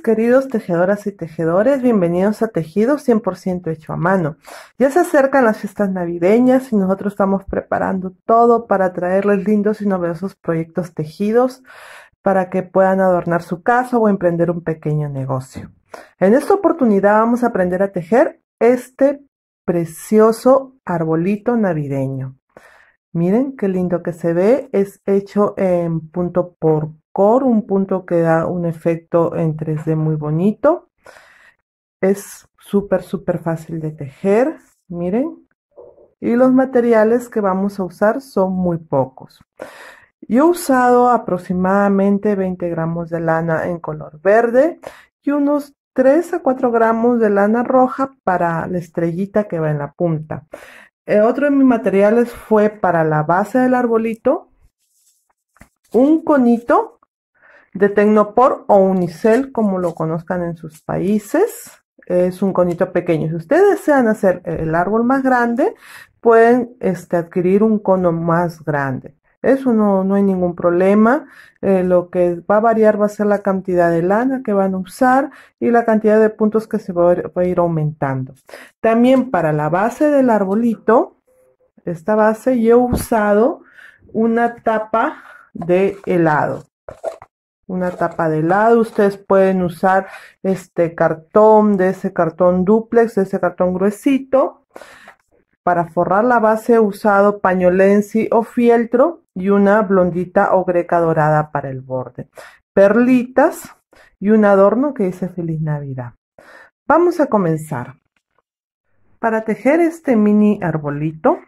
queridos tejedoras y tejedores. Bienvenidos a Tejido 100% hecho a mano. Ya se acercan las fiestas navideñas y nosotros estamos preparando todo para traerles lindos y novedosos proyectos tejidos para que puedan adornar su casa o emprender un pequeño negocio. En esta oportunidad vamos a aprender a tejer este precioso arbolito navideño. Miren qué lindo que se ve, es hecho en punto por core, un punto que da un efecto en 3D muy bonito. Es súper, súper fácil de tejer, miren. Y los materiales que vamos a usar son muy pocos. Yo he usado aproximadamente 20 gramos de lana en color verde y unos 3 a 4 gramos de lana roja para la estrellita que va en la punta. Eh, otro de mis materiales fue para la base del arbolito, un conito de Tecnopor o Unicel, como lo conozcan en sus países. Es un conito pequeño. Si ustedes desean hacer el árbol más grande, pueden este, adquirir un cono más grande. Eso no, no hay ningún problema. Eh, lo que va a variar va a ser la cantidad de lana que van a usar y la cantidad de puntos que se va va a ir aumentando. También para la base del arbolito, esta base yo he usado una tapa de helado una tapa de lado, Ustedes pueden usar este cartón, de ese cartón duplex, de ese cartón gruesito. Para forrar la base he usado pañolensi o fieltro y una blondita o greca dorada para el borde. Perlitas y un adorno que dice Feliz Navidad. Vamos a comenzar. Para tejer este mini arbolito,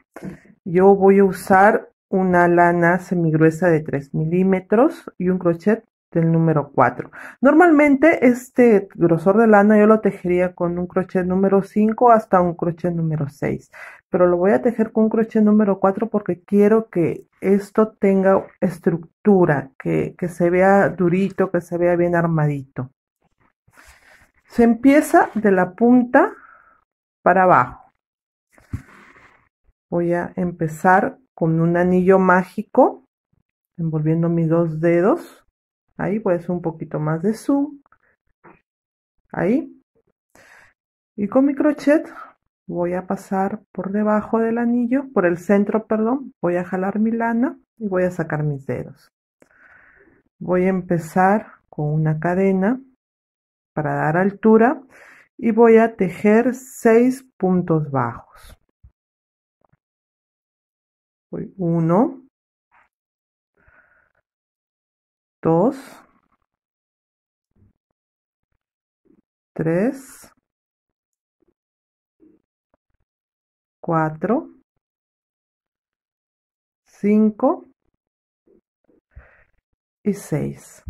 yo voy a usar una lana semigruesa de 3 milímetros y un crochet del este, número 4. Normalmente este grosor de lana yo lo tejería con un crochet número 5 hasta un crochet número 6, pero lo voy a tejer con un crochet número 4 porque quiero que esto tenga estructura, que, que se vea durito, que se vea bien armadito. Se empieza de la punta para abajo. Voy a empezar con un anillo mágico, envolviendo mis dos dedos Ahí puedes un poquito más de zoom. Ahí. Y con mi crochet voy a pasar por debajo del anillo, por el centro, perdón. Voy a jalar mi lana y voy a sacar mis dedos. Voy a empezar con una cadena para dar altura y voy a tejer seis puntos bajos. 1, 2, 3, 4, 5 y 6.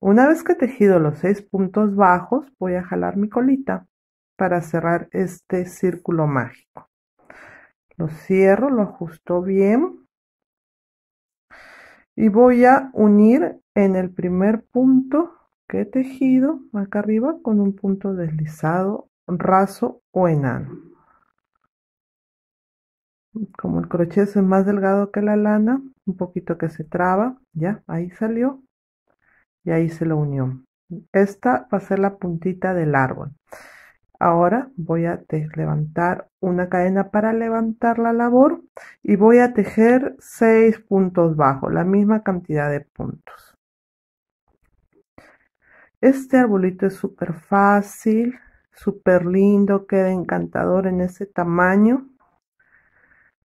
Una vez que he tejido los 6 puntos bajos, voy a jalar mi colita para cerrar este círculo mágico. Lo cierro, lo ajusto bien y voy a unir en el primer punto que he tejido acá arriba con un punto deslizado raso o enano como el crochet es más delgado que la lana un poquito que se traba ya ahí salió y ahí se lo unió esta va a ser la puntita del árbol Ahora voy a levantar una cadena para levantar la labor y voy a tejer seis puntos bajos, la misma cantidad de puntos. Este arbolito es súper fácil, súper lindo, queda encantador en ese tamaño.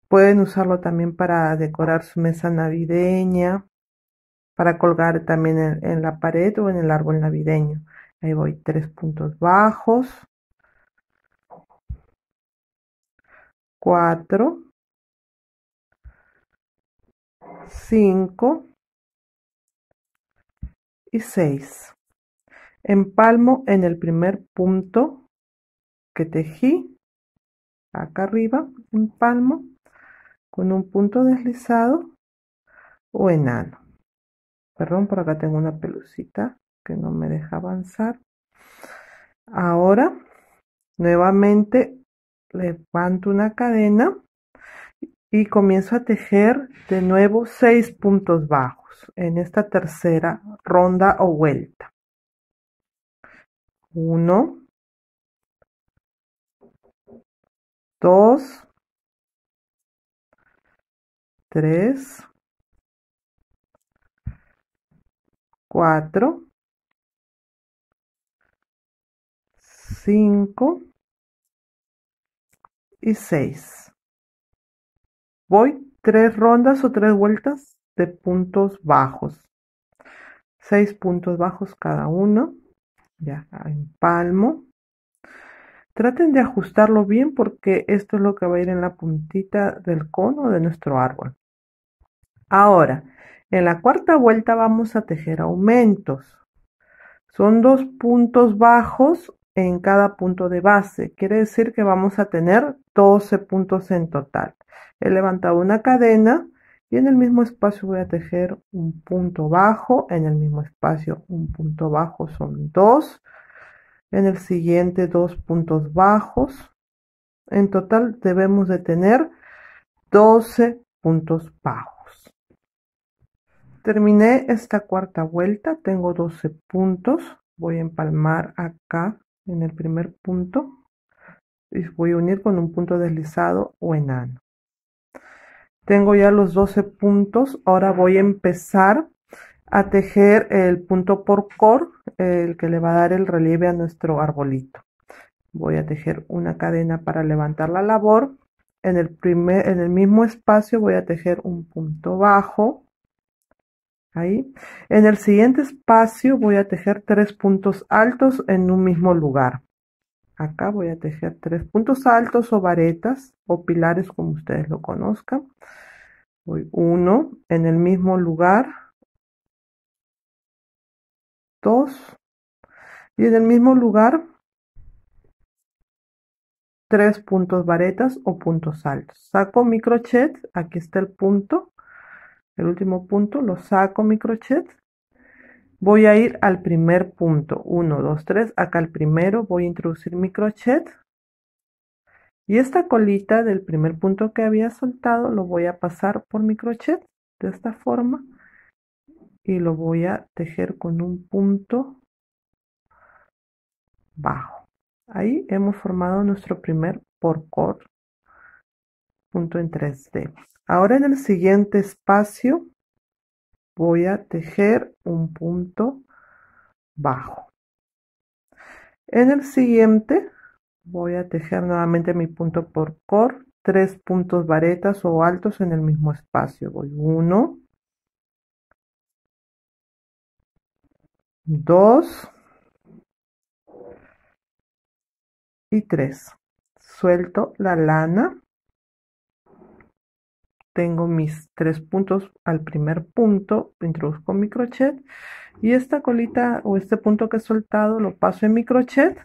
Pueden usarlo también para decorar su mesa navideña, para colgar también en la pared o en el árbol navideño. Ahí voy, tres puntos bajos. 4 5 y 6. Empalmo en el primer punto que tejí, acá arriba, empalmo con un punto deslizado o enano. Perdón, por acá tengo una pelucita que no me deja avanzar. Ahora, nuevamente levanto una cadena y comienzo a tejer de nuevo seis puntos bajos en esta tercera ronda o vuelta. 1, 2, 3, 4, 5, y seis. Voy tres rondas o tres vueltas de puntos bajos. Seis puntos bajos cada uno. Ya palmo Traten de ajustarlo bien porque esto es lo que va a ir en la puntita del cono de nuestro árbol. Ahora, en la cuarta vuelta vamos a tejer aumentos. Son dos puntos bajos en cada punto de base. Quiere decir que vamos a tener 12 puntos en total. He levantado una cadena y en el mismo espacio voy a tejer un punto bajo. En el mismo espacio un punto bajo son dos En el siguiente dos puntos bajos. En total debemos de tener 12 puntos bajos. Terminé esta cuarta vuelta. Tengo 12 puntos. Voy a empalmar acá en el primer punto y voy a unir con un punto deslizado o enano. Tengo ya los 12 puntos, ahora voy a empezar a tejer el punto por cor, el que le va a dar el relieve a nuestro arbolito. Voy a tejer una cadena para levantar la labor. En el, primer, en el mismo espacio voy a tejer un punto bajo, Ahí. En el siguiente espacio voy a tejer tres puntos altos en un mismo lugar. Acá voy a tejer tres puntos altos o varetas o pilares como ustedes lo conozcan. Voy uno en el mismo lugar. Dos. Y en el mismo lugar tres puntos varetas o puntos altos. Saco mi crochet, aquí está el punto, el último punto, lo saco mi crochet, voy a ir al primer punto, 1, 2, 3, acá el primero voy a introducir mi crochet y esta colita del primer punto que había soltado lo voy a pasar por mi crochet de esta forma y lo voy a tejer con un punto bajo. Ahí hemos formado nuestro primer porcor punto en 3D. Ahora en el siguiente espacio voy a tejer un punto bajo. En el siguiente voy a tejer nuevamente mi punto por cor, tres puntos varetas o altos en el mismo espacio. Voy uno, dos y tres. Suelto la lana tengo mis tres puntos al primer punto, introduzco mi crochet y esta colita o este punto que he soltado lo paso en mi crochet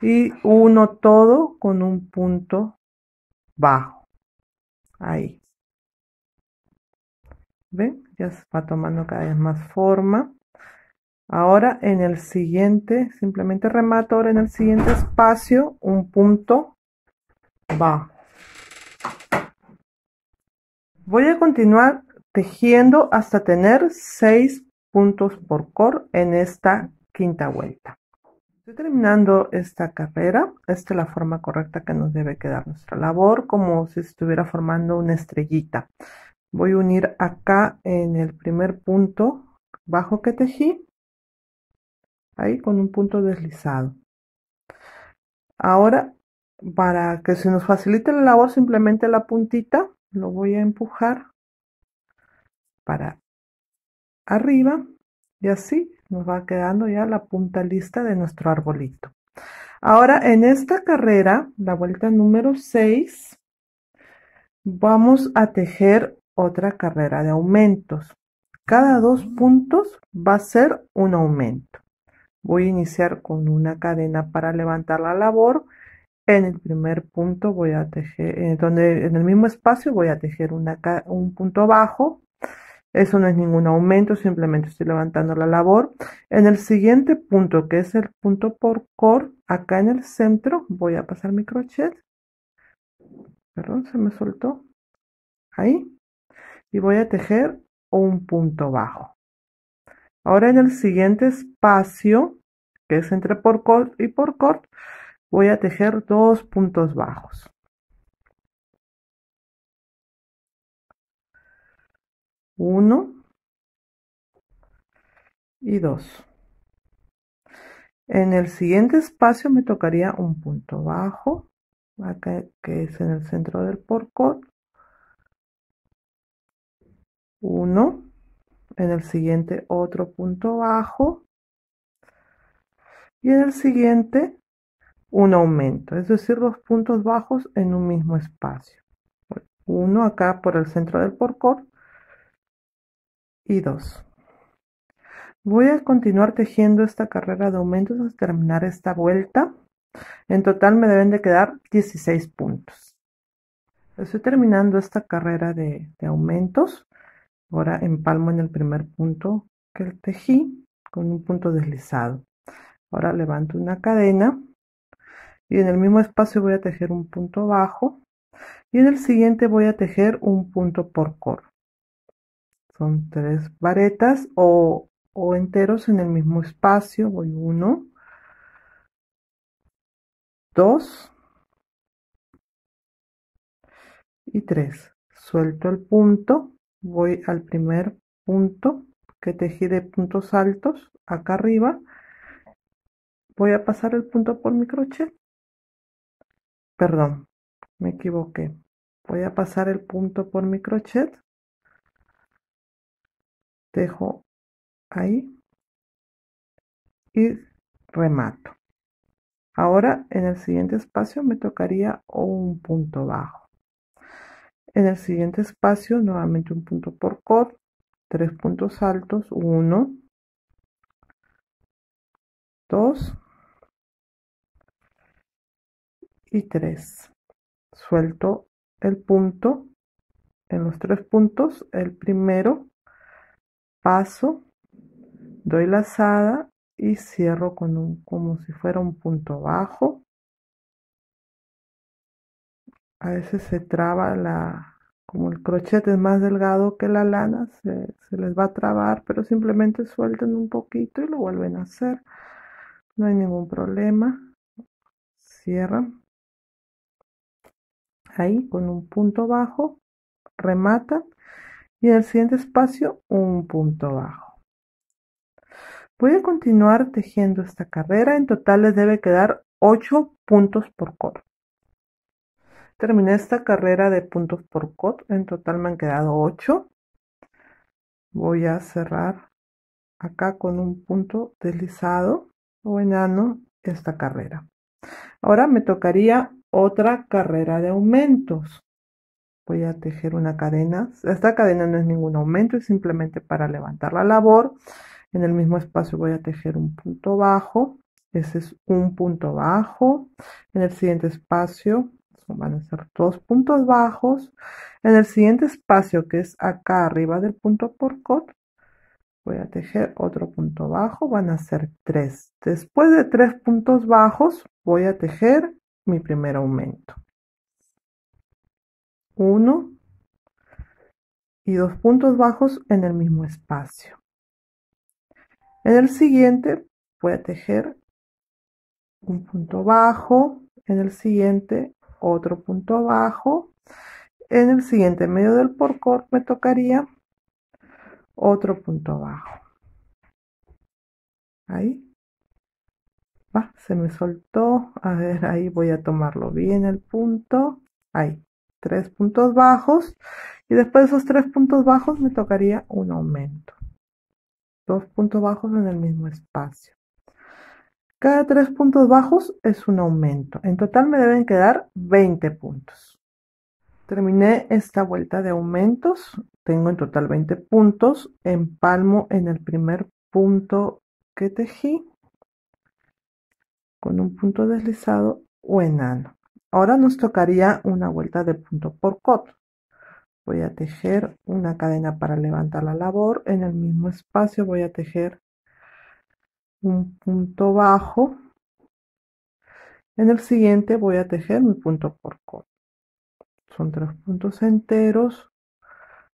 y uno todo con un punto bajo. Ahí. ¿Ven? Ya se va tomando cada vez más forma. Ahora en el siguiente, simplemente remato ahora en el siguiente espacio un punto bajo. Voy a continuar tejiendo hasta tener 6 puntos por cor en esta quinta vuelta. Estoy terminando esta carrera. Esta es la forma correcta que nos debe quedar nuestra labor, como si estuviera formando una estrellita. Voy a unir acá en el primer punto bajo que tejí, ahí con un punto deslizado. Ahora, para que se nos facilite la labor, simplemente la puntita lo voy a empujar para arriba y así nos va quedando ya la punta lista de nuestro arbolito. Ahora en esta carrera, la vuelta número 6, vamos a tejer otra carrera de aumentos. Cada dos puntos va a ser un aumento. Voy a iniciar con una cadena para levantar la labor en el primer punto voy a tejer, en donde en el mismo espacio voy a tejer un punto bajo. Eso no es ningún aumento, simplemente estoy levantando la labor. En el siguiente punto, que es el punto por cor, acá en el centro voy a pasar mi crochet. Perdón, se me soltó. Ahí. Y voy a tejer un punto bajo. Ahora en el siguiente espacio, que es entre por cor y por cor, voy a tejer dos puntos bajos uno y dos en el siguiente espacio me tocaría un punto bajo acá que es en el centro del porcot uno en el siguiente otro punto bajo y en el siguiente un aumento, es decir, dos puntos bajos en un mismo espacio. Uno acá por el centro del porcor y dos. Voy a continuar tejiendo esta carrera de aumentos hasta terminar esta vuelta. En total me deben de quedar 16 puntos. Estoy terminando esta carrera de, de aumentos. Ahora empalmo en el primer punto que tejí con un punto deslizado. Ahora levanto una cadena y en el mismo espacio voy a tejer un punto bajo y en el siguiente voy a tejer un punto por coro son tres varetas o, o enteros en el mismo espacio voy uno dos y tres suelto el punto voy al primer punto que tejí de puntos altos acá arriba voy a pasar el punto por mi crochet Perdón, me equivoqué. Voy a pasar el punto por mi crochet. Dejo ahí y remato. Ahora en el siguiente espacio me tocaría un punto bajo. En el siguiente espacio nuevamente un punto por cor, tres puntos altos, uno, dos, y tres Suelto el punto en los tres puntos, el primero, paso, doy la lazada y cierro con un, como si fuera un punto bajo. A veces se traba la, como el crochet es más delgado que la lana, se, se les va a trabar, pero simplemente suelten un poquito y lo vuelven a hacer. No hay ningún problema. Cierran ahí con un punto bajo, remata y en el siguiente espacio un punto bajo. Voy a continuar tejiendo esta carrera, en total les debe quedar 8 puntos por cot. Terminé esta carrera de puntos por cot, en total me han quedado 8. Voy a cerrar acá con un punto deslizado o enano esta carrera. Ahora me tocaría otra carrera de aumentos. Voy a tejer una cadena. Esta cadena no es ningún aumento, es simplemente para levantar la labor. En el mismo espacio voy a tejer un punto bajo. Ese es un punto bajo. En el siguiente espacio van a ser dos puntos bajos. En el siguiente espacio, que es acá arriba del punto por cot, voy a tejer otro punto bajo, van a ser tres. Después de tres puntos bajos, voy a tejer mi primer aumento. uno y dos puntos bajos en el mismo espacio. En el siguiente voy a tejer un punto bajo, en el siguiente otro punto bajo, en el siguiente medio del porcor me tocaría otro punto bajo. Ahí se me soltó. A ver, ahí voy a tomarlo bien el punto. Ahí, tres puntos bajos. Y después de esos tres puntos bajos me tocaría un aumento. Dos puntos bajos en el mismo espacio. Cada tres puntos bajos es un aumento. En total me deben quedar 20 puntos. Terminé esta vuelta de aumentos. Tengo en total 20 puntos. Empalmo en el primer punto que tejí con un punto deslizado o enano. Ahora nos tocaría una vuelta de punto por coto. Voy a tejer una cadena para levantar la labor. En el mismo espacio voy a tejer un punto bajo. En el siguiente voy a tejer mi punto por coto. Son tres puntos enteros,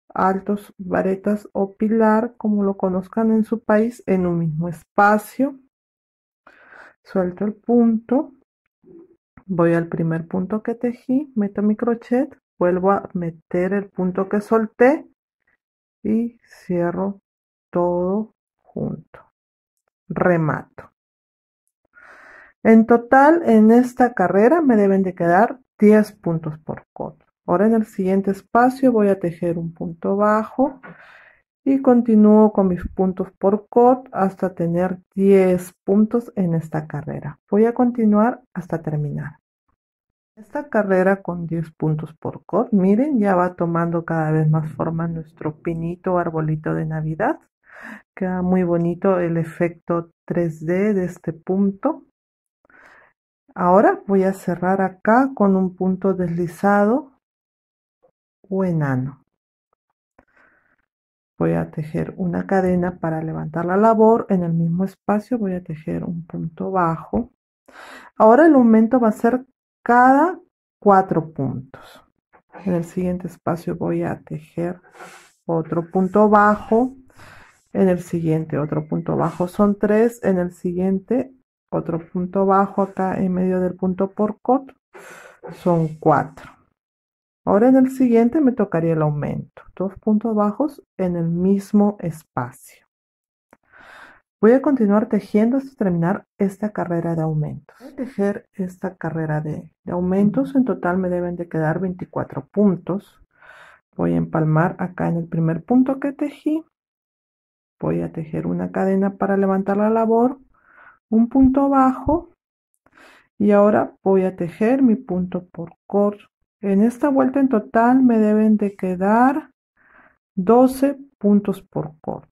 altos, varetas o pilar, como lo conozcan en su país, en un mismo espacio suelto el punto voy al primer punto que tejí meto mi crochet vuelvo a meter el punto que solté y cierro todo junto remato en total en esta carrera me deben de quedar 10 puntos por coto ahora en el siguiente espacio voy a tejer un punto bajo y continúo con mis puntos por corte hasta tener 10 puntos en esta carrera. Voy a continuar hasta terminar. Esta carrera con 10 puntos por corte. miren, ya va tomando cada vez más forma nuestro pinito arbolito de Navidad. Queda muy bonito el efecto 3D de este punto. Ahora voy a cerrar acá con un punto deslizado o enano voy a tejer una cadena para levantar la labor en el mismo espacio voy a tejer un punto bajo ahora el aumento va a ser cada cuatro puntos en el siguiente espacio voy a tejer otro punto bajo en el siguiente otro punto bajo son tres en el siguiente otro punto bajo acá en medio del punto por cot son cuatro Ahora en el siguiente me tocaría el aumento. Dos puntos bajos en el mismo espacio. Voy a continuar tejiendo hasta terminar esta carrera de aumentos. Voy a tejer esta carrera de, aumentos. En total me deben de quedar 24 puntos. Voy a empalmar acá en el primer punto que tejí. Voy a tejer una cadena para levantar la labor. Un punto bajo. Y ahora voy a tejer mi punto por corto en esta vuelta en total me deben de quedar 12 puntos por corte.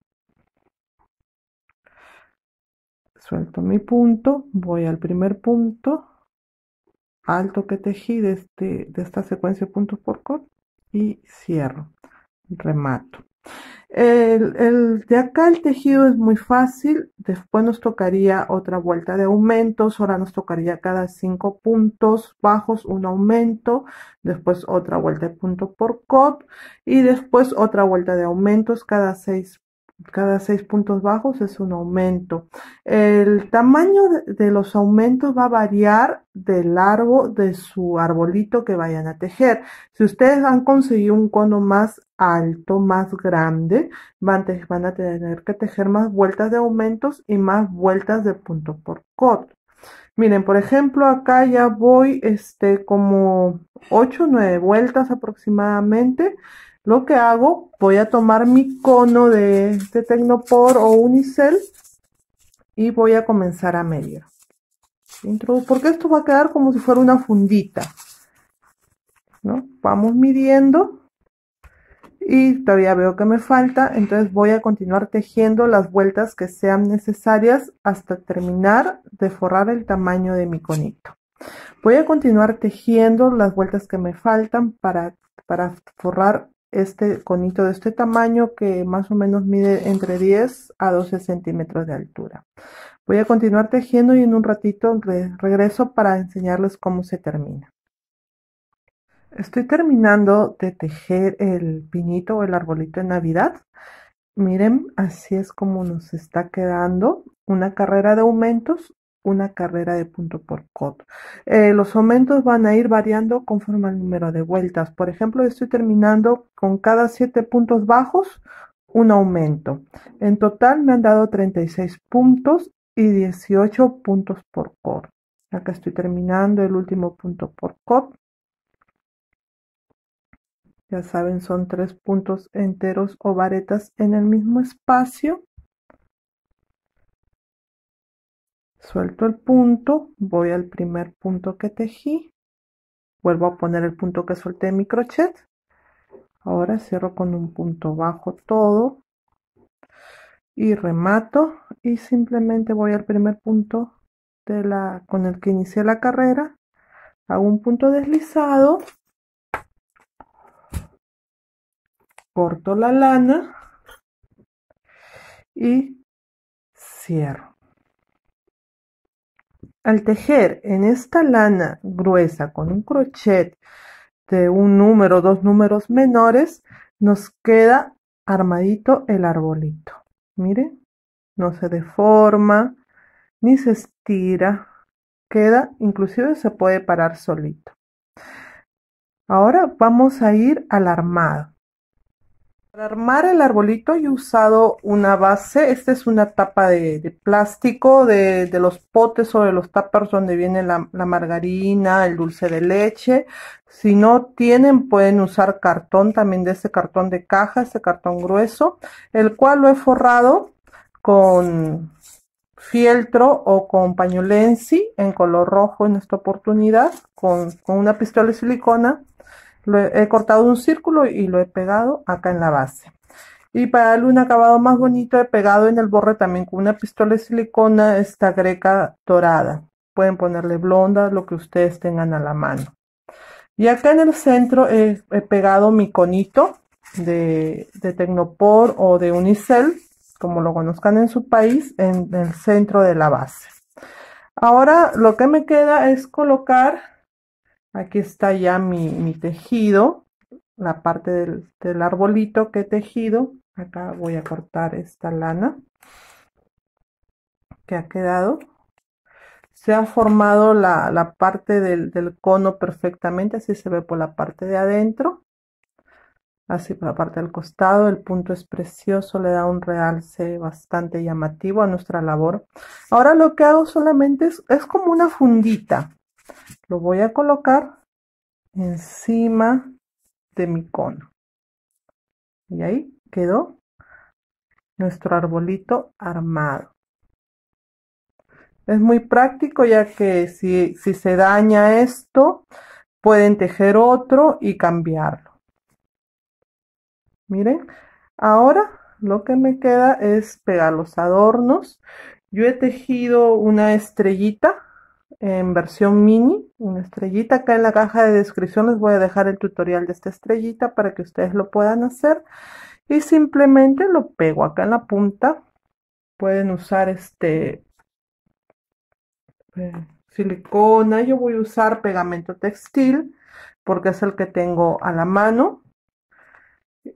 Suelto mi punto, voy al primer punto alto que tejí de, este, de esta secuencia de puntos por corte y cierro, remato. El, de acá el tejido es muy fácil, después nos tocaría otra vuelta de aumentos, ahora nos tocaría cada cinco puntos bajos un aumento, después otra vuelta de punto por cop y después otra vuelta de aumentos cada seis cada seis puntos bajos es un aumento. El tamaño de los aumentos va a variar del largo de su arbolito que vayan a tejer. Si ustedes han conseguido un cono más alto, más grande, van, a tener que tejer más vueltas de aumentos y más vueltas de punto por cot Miren, por ejemplo, acá ya voy este, como ocho o 9 vueltas aproximadamente. Lo que hago, voy a tomar mi cono de, Tecnopor o Unicel y voy a comenzar a medir. Porque esto va a quedar como si fuera una fundita. ¿no? Vamos midiendo y todavía veo que me falta, entonces voy a continuar tejiendo las vueltas que sean necesarias hasta terminar de forrar el tamaño de mi conito. Voy a continuar tejiendo las vueltas que me faltan para, para forrar este conito de este tamaño que más o menos mide entre 10 a 12 centímetros de altura. Voy a continuar tejiendo y en un ratito regreso para enseñarles cómo se termina. Estoy terminando de tejer el pinito o el arbolito de Navidad. Miren, así es como nos está quedando una carrera de aumentos una carrera de punto por cot eh, los aumentos van a ir variando conforme al número de vueltas. Por ejemplo, estoy terminando con cada siete puntos bajos un aumento. En total me han dado 36 puntos y 18 puntos por cot. Acá estoy terminando el último punto por cot. Ya saben, son tres puntos enteros o varetas en el mismo espacio. suelto el punto, voy al primer punto que tejí, vuelvo a poner el punto que solté en mi crochet, ahora cierro con un punto bajo todo y remato y simplemente voy al primer punto de la, con el que inicié la carrera, hago un punto deslizado, corto la lana y cierro. Al tejer en esta lana gruesa con un crochet de un número, dos números menores, nos queda armadito el arbolito. Miren, no se deforma ni se estira, queda, inclusive se puede parar solito. Ahora vamos a ir al armado. Para armar el arbolito he usado una base, esta es una tapa de, plástico de, los potes o de los tapas donde viene la, margarina, el dulce de leche. Si no tienen pueden usar cartón también de este cartón de caja, este cartón grueso, el cual lo he forrado con fieltro o con pañolensi en color rojo en esta oportunidad, con, con una pistola de silicona he, cortado un círculo y lo he pegado acá en la base. Y para darle un acabado más bonito he pegado en el borde también con una pistola de silicona esta greca dorada. Pueden ponerle blonda, lo que ustedes tengan a la mano. Y acá en el centro he, he pegado mi conito de, de Tecnopor o de Unicel, como lo conozcan en su país, en el centro de la base. Ahora lo que me queda es colocar Aquí está ya mi, tejido, la parte del, arbolito que he tejido. Acá voy a cortar esta lana que ha quedado se ha formado la, parte del, del, cono perfectamente, así se ve por la parte de adentro, así por la parte del costado, el punto es precioso, le da un realce bastante llamativo a nuestra labor. Ahora lo que hago solamente es, es como una fundita, lo voy a colocar encima de mi cono. Y ahí quedó nuestro arbolito armado. Es muy práctico ya que si, si se daña esto, pueden tejer otro y cambiarlo. Miren, ahora lo que me queda es pegar los adornos. Yo he tejido una estrellita en versión mini, una estrellita. Acá en la caja de descripción les voy a dejar el tutorial de esta estrellita para que ustedes lo puedan hacer. Y simplemente lo pego acá en la punta. Pueden usar este eh, silicona. Yo voy a usar pegamento textil porque es el que tengo a la mano.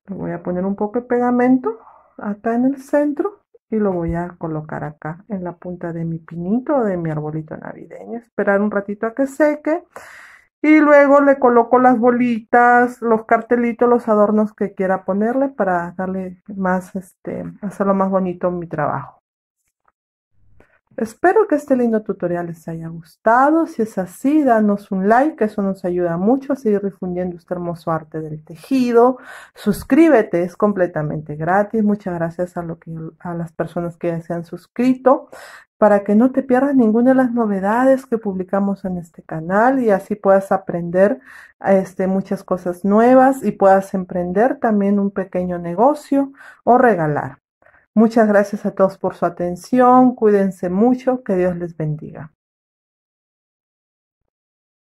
voy a poner un poco de pegamento acá en el centro y lo voy a colocar acá en la punta de mi pinito o de mi arbolito navideño. Esperar un ratito a que seque y luego le coloco las bolitas, los cartelitos, los adornos que quiera ponerle para darle más, este, hacerlo más bonito mi trabajo. Espero que este lindo tutorial les haya gustado. Si es así, danos un like, eso nos ayuda mucho a seguir difundiendo este hermoso arte del tejido. Suscríbete, es completamente gratis. Muchas gracias a, lo que, a las personas que ya se han suscrito para que no te pierdas ninguna de las novedades que publicamos en este canal y así puedas aprender este, muchas cosas nuevas y puedas emprender también un pequeño negocio o regalar. Muchas gracias a todos por su atención. Cuídense mucho. Que Dios les bendiga.